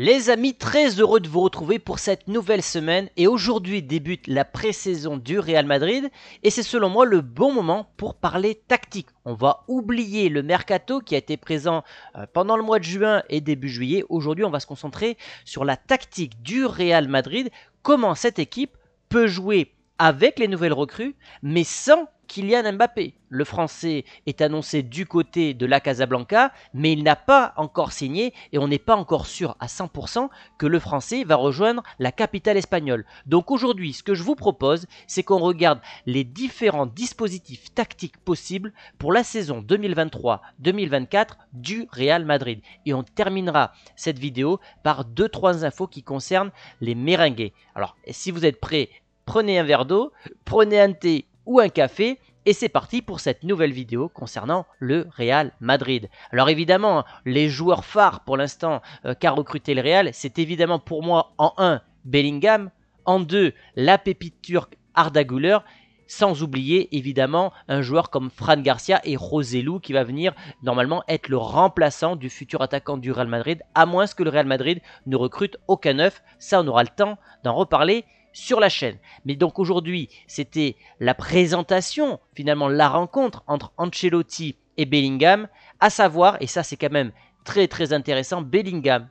Les amis, très heureux de vous retrouver pour cette nouvelle semaine et aujourd'hui débute la pré-saison du Real Madrid et c'est selon moi le bon moment pour parler tactique. On va oublier le mercato qui a été présent euh, pendant le mois de juin et début juillet. Aujourd'hui, on va se concentrer sur la tactique du Real Madrid, comment cette équipe peut jouer avec les nouvelles recrues mais sans Kylian Mbappé. Le français est annoncé du côté de la Casablanca, mais il n'a pas encore signé et on n'est pas encore sûr à 100% que le français va rejoindre la capitale espagnole. Donc aujourd'hui, ce que je vous propose, c'est qu'on regarde les différents dispositifs tactiques possibles pour la saison 2023-2024 du Real Madrid. Et on terminera cette vidéo par 2-3 infos qui concernent les Méringues. Alors, si vous êtes prêts prenez un verre d'eau, prenez un thé ou un café. Et c'est parti pour cette nouvelle vidéo concernant le Real Madrid. Alors évidemment, hein, les joueurs phares pour l'instant euh, qu'a recruté le Real, c'est évidemment pour moi en 1 Bellingham, en 2 la pépite turque Arda sans oublier évidemment un joueur comme Fran Garcia et Roselou qui va venir normalement être le remplaçant du futur attaquant du Real Madrid, à moins que le Real Madrid ne recrute aucun neuf. Ça, on aura le temps d'en reparler sur la chaîne. Mais donc aujourd'hui, c'était la présentation, finalement la rencontre entre Ancelotti et Bellingham, à savoir, et ça c'est quand même très très intéressant, Bellingham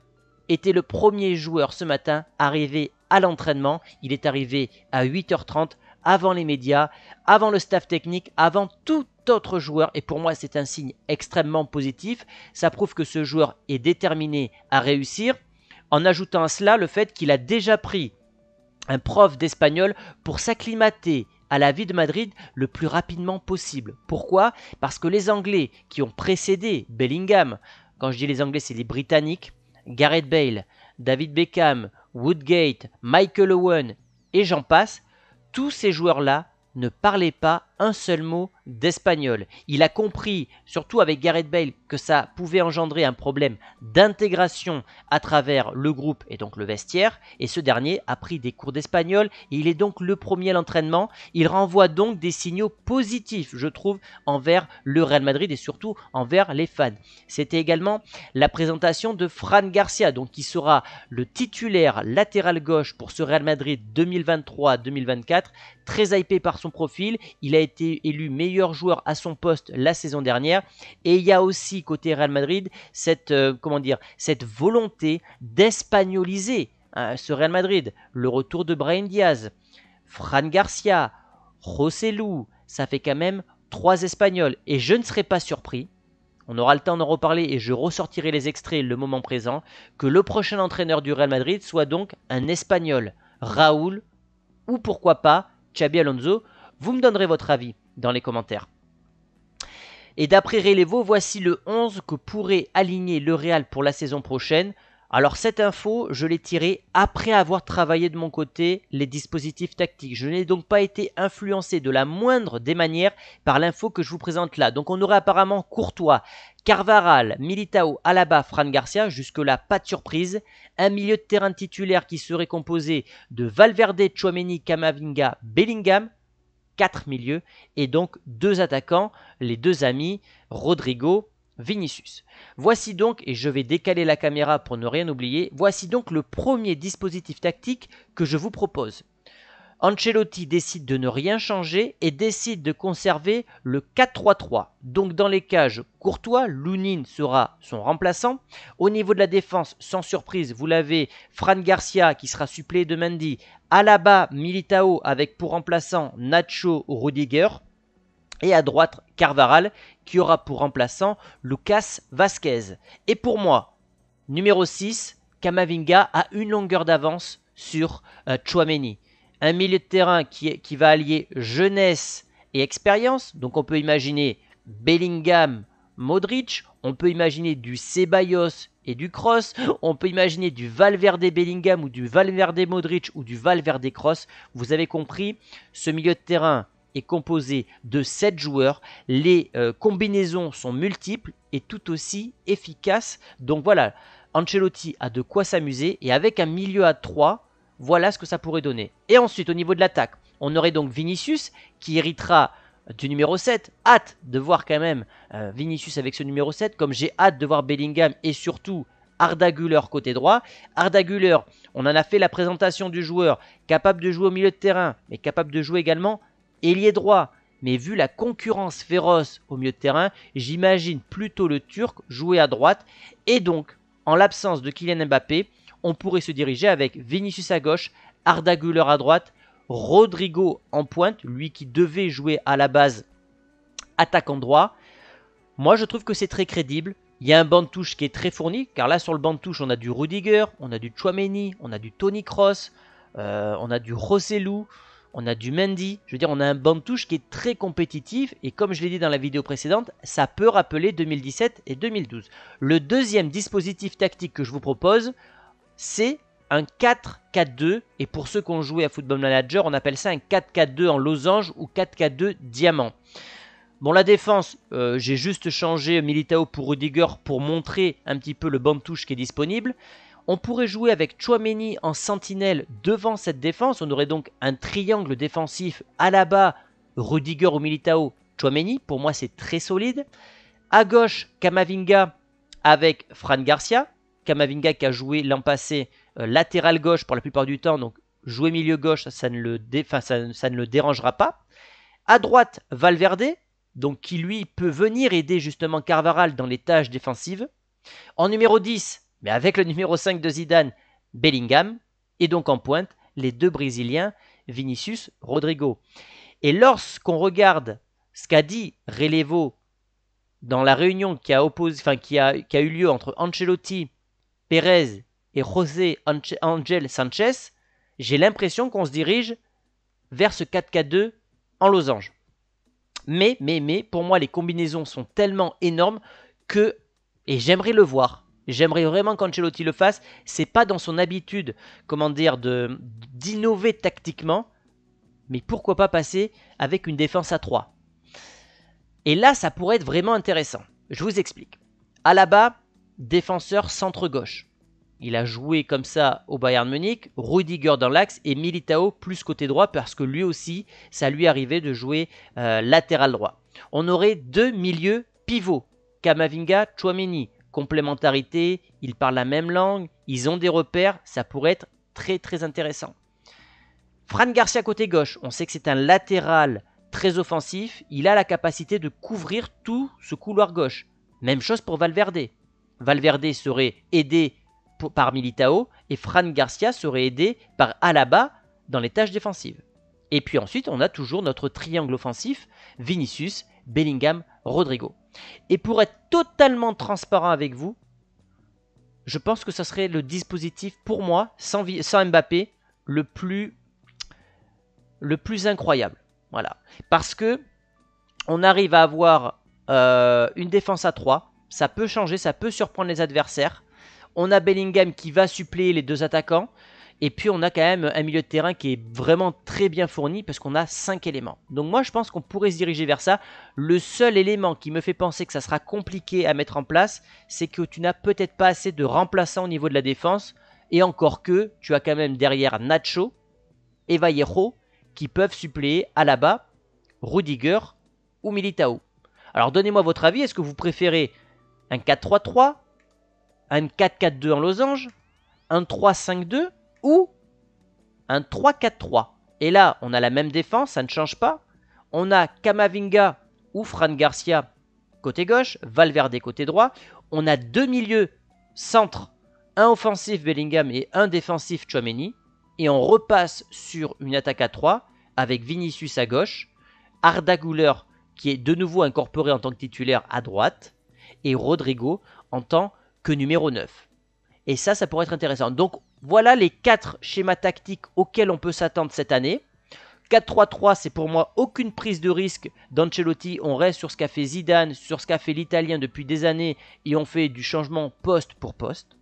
était le premier joueur ce matin arrivé à l'entraînement. Il est arrivé à 8h30 avant les médias, avant le staff technique, avant tout autre joueur. Et pour moi, c'est un signe extrêmement positif. Ça prouve que ce joueur est déterminé à réussir. En ajoutant à cela le fait qu'il a déjà pris un prof d'espagnol pour s'acclimater à la vie de Madrid le plus rapidement possible. Pourquoi Parce que les Anglais qui ont précédé Bellingham, quand je dis les Anglais c'est les Britanniques, Gareth Bale, David Beckham, Woodgate, Michael Owen et j'en passe, tous ces joueurs-là ne parlaient pas un seul mot d'espagnol. Il a compris, surtout avec Gareth Bale, que ça pouvait engendrer un problème d'intégration à travers le groupe et donc le vestiaire. Et ce dernier a pris des cours d'espagnol et il est donc le premier à l'entraînement. Il renvoie donc des signaux positifs, je trouve, envers le Real Madrid et surtout envers les fans. C'était également la présentation de Fran Garcia, donc qui sera le titulaire latéral gauche pour ce Real Madrid 2023-2024. Très hypé par son profil, il a été été élu meilleur joueur à son poste la saison dernière. Et il y a aussi côté Real Madrid cette, euh, comment dire, cette volonté d'espagnoliser hein, ce Real Madrid. Le retour de Brian Diaz, Fran Garcia, José ça fait quand même trois Espagnols. Et je ne serais pas surpris, on aura le temps d'en reparler et je ressortirai les extraits le moment présent, que le prochain entraîneur du Real Madrid soit donc un Espagnol, Raúl ou pourquoi pas Xabi Alonso, vous me donnerez votre avis dans les commentaires. Et d'après Rélevo, voici le 11 que pourrait aligner le Real pour la saison prochaine. Alors cette info, je l'ai tirée après avoir travaillé de mon côté les dispositifs tactiques. Je n'ai donc pas été influencé de la moindre des manières par l'info que je vous présente là. Donc on aurait apparemment Courtois, Carvaral, Militao, Alaba, Fran Garcia, jusque-là pas de surprise. Un milieu de terrain titulaire qui serait composé de Valverde, Chouameni, Kamavinga, Bellingham, quatre milieux et donc deux attaquants, les deux amis, Rodrigo, Vinicius. Voici donc, et je vais décaler la caméra pour ne rien oublier, voici donc le premier dispositif tactique que je vous propose. Ancelotti décide de ne rien changer et décide de conserver le 4-3-3. Donc dans les cages, Courtois, Lounine sera son remplaçant. Au niveau de la défense, sans surprise, vous l'avez Fran Garcia qui sera suppléé de Mendy, Alaba, Militao avec pour remplaçant Nacho Rudiger. Et à droite, Carvaral qui aura pour remplaçant Lucas Vasquez. Et pour moi, numéro 6, Kamavinga a une longueur d'avance sur euh, Chouameni un milieu de terrain qui, qui va allier jeunesse et expérience. Donc on peut imaginer Bellingham, Modric, on peut imaginer du Ceballos et du Cross, on peut imaginer du Valverde Bellingham ou du Valverde Modric ou du Valverde Cross. Vous avez compris, ce milieu de terrain est composé de 7 joueurs, les euh, combinaisons sont multiples et tout aussi efficaces. Donc voilà, Ancelotti a de quoi s'amuser et avec un milieu à 3, voilà ce que ça pourrait donner. Et ensuite, au niveau de l'attaque, on aurait donc Vinicius qui héritera du numéro 7. Hâte de voir quand même euh, Vinicius avec ce numéro 7, comme j'ai hâte de voir Bellingham et surtout Arda côté droit. Arda on en a fait la présentation du joueur, capable de jouer au milieu de terrain, mais capable de jouer également ailier droit. Mais vu la concurrence féroce au milieu de terrain, j'imagine plutôt le Turc jouer à droite. Et donc, en l'absence de Kylian Mbappé, on pourrait se diriger avec Vinicius à gauche, Arda à droite, Rodrigo en pointe, lui qui devait jouer à la base Attaque en droit. Moi, je trouve que c'est très crédible. Il y a un banc de touche qui est très fourni, car là, sur le banc de touche, on a du Rudiger, on a du Chouameni, on a du Tony Cross, euh, on a du Rossellou, on a du Mendy. Je veux dire, on a un banc de touche qui est très compétitif, et comme je l'ai dit dans la vidéo précédente, ça peut rappeler 2017 et 2012. Le deuxième dispositif tactique que je vous propose, c'est un 4-4-2. Et pour ceux qui ont joué à Football Manager, on appelle ça un 4-4-2 en losange ou 4-4-2 diamant. Bon, la défense, euh, j'ai juste changé Militao pour Rudiger pour montrer un petit peu le banc de touche qui est disponible. On pourrait jouer avec Chouameni en sentinelle devant cette défense. On aurait donc un triangle défensif à la bas, Rudiger ou Militao, Chouameni. Pour moi, c'est très solide. À gauche, Kamavinga avec Fran Garcia. Kamavinga qui a joué l'an passé euh, latéral gauche pour la plupart du temps, donc jouer milieu gauche, ça, ne le, ça, ne le dérangera pas. À droite, Valverde, donc qui lui peut venir aider justement Carvaral dans les tâches défensives. En numéro 10, mais avec le numéro 5 de Zidane, Bellingham. Et donc en pointe, les deux Brésiliens, Vinicius, Rodrigo. Et lorsqu'on regarde ce qu'a dit Relevo dans la réunion qui a, opposé enfin, qui, a... qui a eu lieu entre Ancelotti Pérez et José Angel Sanchez, j'ai l'impression qu'on se dirige vers ce 4 k 2 en losange. Mais, mais, mais, pour moi, les combinaisons sont tellement énormes que, et j'aimerais le voir, j'aimerais vraiment qu'Ancelotti le fasse, c'est pas dans son habitude, comment dire, d'innover tactiquement, mais pourquoi pas passer avec une défense à 3. Et là, ça pourrait être vraiment intéressant. Je vous explique. À la bas défenseur centre-gauche. Il a joué comme ça au Bayern Munich, Rudiger dans l'axe et Militao plus côté droit parce que lui aussi, ça lui arrivait de jouer euh, latéral droit. On aurait deux milieux pivots, Kamavinga, Chouameni. Complémentarité, ils parlent la même langue, ils ont des repères, ça pourrait être très très intéressant. Fran Garcia côté gauche, on sait que c'est un latéral très offensif, il a la capacité de couvrir tout ce couloir gauche. Même chose pour Valverde. Valverde serait aidé par Militao et Fran Garcia serait aidé par Alaba dans les tâches défensives. Et puis ensuite, on a toujours notre triangle offensif, Vinicius, Bellingham, Rodrigo. Et pour être totalement transparent avec vous, je pense que ce serait le dispositif pour moi, sans, Mbappé, le plus, le plus incroyable. Voilà. Parce que on arrive à avoir euh, une défense à 3, ça peut changer, ça peut surprendre les adversaires. On a Bellingham qui va suppléer les deux attaquants. Et puis on a quand même un milieu de terrain qui est vraiment très bien fourni parce qu'on a 5 éléments. Donc moi je pense qu'on pourrait se diriger vers ça. Le seul élément qui me fait penser que ça sera compliqué à mettre en place, c'est que tu n'as peut-être pas assez de remplaçants au niveau de la défense. Et encore que tu as quand même derrière Nacho et Vallejo qui peuvent suppléer à Alaba, Rudiger ou Militao. Alors donnez-moi votre avis, est-ce que vous préférez un 4-3-3, un 4-4-2 en losange, un 3-5-2 ou un 3-4-3. Et là, on a la même défense, ça ne change pas. On a Kamavinga ou Fran Garcia côté gauche, Valverde côté droit. On a deux milieux centre, un offensif Bellingham et un défensif Chouameni. Et on repasse sur une attaque à 3 avec Vinicius à gauche, Arda Güler qui est de nouveau incorporé en tant que titulaire à droite, et Rodrigo en tant que numéro 9. Et ça, ça pourrait être intéressant. Donc voilà les quatre schémas tactiques auxquels on peut s'attendre cette année. 4-3-3, c'est pour moi aucune prise de risque d'Ancelotti. On reste sur ce qu'a fait Zidane, sur ce qu'a fait l'Italien depuis des années et on fait du changement poste pour poste.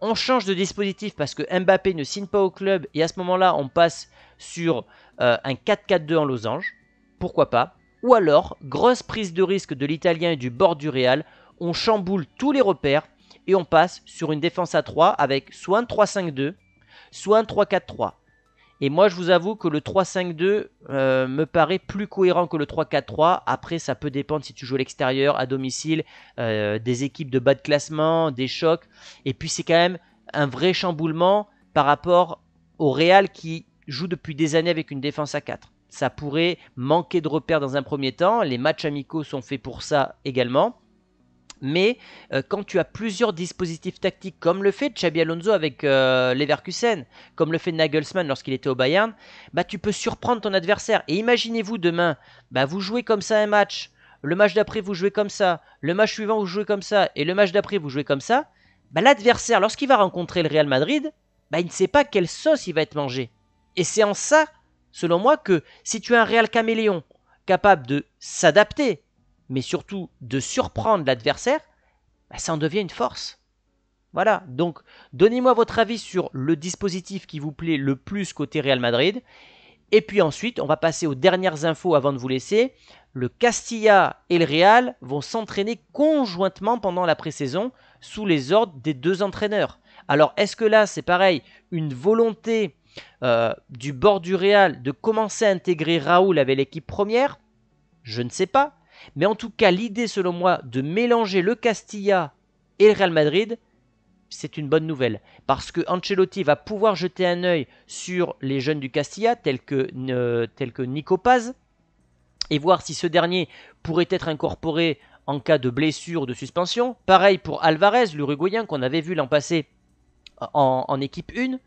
On change de dispositif parce que Mbappé ne signe pas au club et à ce moment-là, on passe sur euh, un 4-4-2 en losange. Pourquoi pas ou alors, grosse prise de risque de l'italien et du bord du Real, on chamboule tous les repères et on passe sur une défense à 3 avec soit un 3-5-2, soit un 3-4-3. Et moi, je vous avoue que le 3-5-2 euh, me paraît plus cohérent que le 3-4-3. Après, ça peut dépendre si tu joues à l'extérieur, à domicile, euh, des équipes de bas de classement, des chocs. Et puis, c'est quand même un vrai chamboulement par rapport au Real qui joue depuis des années avec une défense à 4 ça pourrait manquer de repères dans un premier temps. Les matchs amicaux sont faits pour ça également. Mais euh, quand tu as plusieurs dispositifs tactiques, comme le fait Xabi Alonso avec euh, Leverkusen, comme le fait Nagelsmann lorsqu'il était au Bayern, bah, tu peux surprendre ton adversaire. Et imaginez-vous demain, bah, vous jouez comme ça un match, le match d'après vous jouez comme ça, le match suivant vous jouez comme ça, et le match d'après vous jouez comme ça. Bah, L'adversaire, lorsqu'il va rencontrer le Real Madrid, bah, il ne sait pas quelle sauce il va être mangé. Et c'est en ça selon moi, que si tu as un Real caméléon capable de s'adapter, mais surtout de surprendre l'adversaire, bah, ça en devient une force. Voilà, donc donnez-moi votre avis sur le dispositif qui vous plaît le plus côté Real Madrid. Et puis ensuite, on va passer aux dernières infos avant de vous laisser. Le Castilla et le Real vont s'entraîner conjointement pendant la pré-saison sous les ordres des deux entraîneurs. Alors est-ce que là, c'est pareil, une volonté euh, du bord du Real de commencer à intégrer Raoul avec l'équipe première Je ne sais pas. Mais en tout cas, l'idée, selon moi, de mélanger le Castilla et le Real Madrid, c'est une bonne nouvelle. Parce que Ancelotti va pouvoir jeter un œil sur les jeunes du Castilla, tels que, que Nico Paz, et voir si ce dernier pourrait être incorporé en cas de blessure ou de suspension. Pareil pour Alvarez, l'Uruguayen qu'on avait vu l'an passé en, en équipe 1.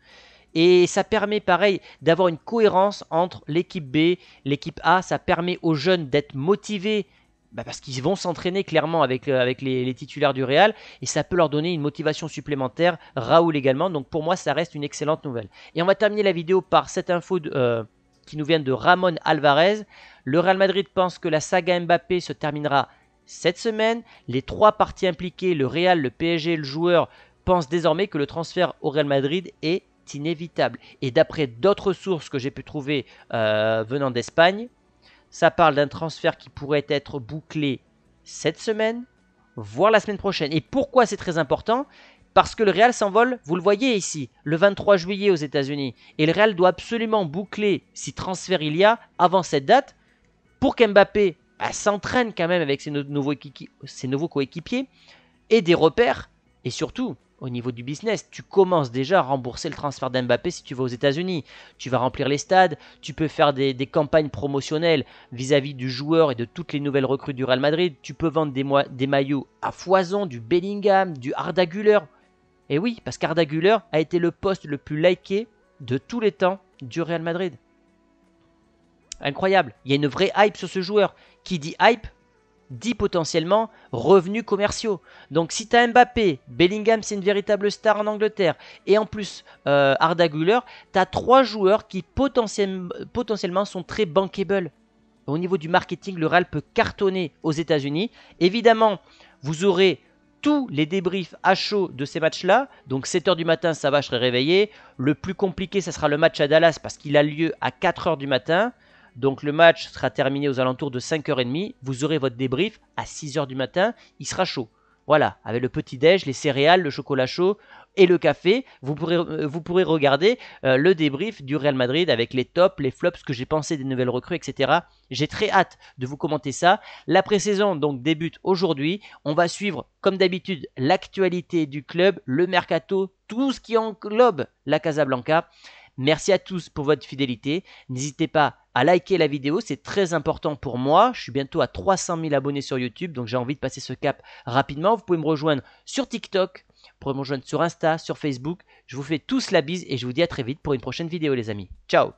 Et ça permet pareil d'avoir une cohérence entre l'équipe B, l'équipe A. Ça permet aux jeunes d'être motivés bah, parce qu'ils vont s'entraîner clairement avec, euh, avec les, titulaires du Real et ça peut leur donner une motivation supplémentaire. Raoul également, donc pour moi ça reste une excellente nouvelle. Et on va terminer la vidéo par cette info euh, qui nous vient de Ramon Alvarez. Le Real Madrid pense que la saga Mbappé se terminera cette semaine. Les trois parties impliquées, le Real, le PSG le joueur, pensent désormais que le transfert au Real Madrid est inévitable. Et d'après d'autres sources que j'ai pu trouver euh, venant d'Espagne, ça parle d'un transfert qui pourrait être bouclé cette semaine, voire la semaine prochaine. Et pourquoi c'est très important parce que le Real s'envole, vous le voyez ici, le 23 juillet aux États-Unis. Et le Real doit absolument boucler, si transfert il y a, avant cette date, pour qu'Mbappé bah, s'entraîne quand même avec ses, ses nouveaux coéquipiers, et des repères, et surtout, au niveau du business. Tu commences déjà à rembourser le transfert d'Mbappé si tu vas aux États-Unis. Tu vas remplir les stades, tu peux faire des, campagnes promotionnelles vis-à-vis du joueur et de toutes les nouvelles recrues du Real Madrid. Tu peux vendre des, maillots à foison, du Bellingham, du Arda Et oui, parce qu'Arda a été le poste le plus liké de tous les temps du Real Madrid. Incroyable. Il y a une vraie hype sur ce joueur. Qui dit hype dit potentiellement revenus commerciaux. Donc si tu as Mbappé, Bellingham c'est une véritable star en Angleterre, et en plus euh, Arda tu as trois joueurs qui potentiellement sont très bankable. Au niveau du marketing, le Real peut cartonner aux États-Unis. Évidemment, vous aurez tous les débriefs à chaud de ces matchs-là. Donc 7h du matin, ça va, je serai réveillé. Le plus compliqué, ça sera le match à Dallas parce qu'il a lieu à 4h du matin. Donc le match sera terminé aux alentours de 5h30. Vous aurez votre débrief à 6h du matin. Il sera chaud. Voilà, avec le petit déj, les céréales, le chocolat chaud et le café, vous pourrez, euh, vous pourrez regarder euh, le débrief du Real Madrid avec les tops, les flops, ce que j'ai pensé des nouvelles recrues, etc. J'ai très hâte de vous commenter ça. La pré-saison donc débute aujourd'hui. On va suivre, comme d'habitude, l'actualité du club, le mercato, tout ce qui englobe la Casablanca. Merci à tous pour votre fidélité. N'hésitez pas à liker la vidéo, c'est très important pour moi. Je suis bientôt à 300 000 abonnés sur YouTube, donc j'ai envie de passer ce cap rapidement. Vous pouvez me rejoindre sur TikTok, vous pouvez me rejoindre sur Insta, sur Facebook. Je vous fais tous la bise et je vous dis à très vite pour une prochaine vidéo les amis. Ciao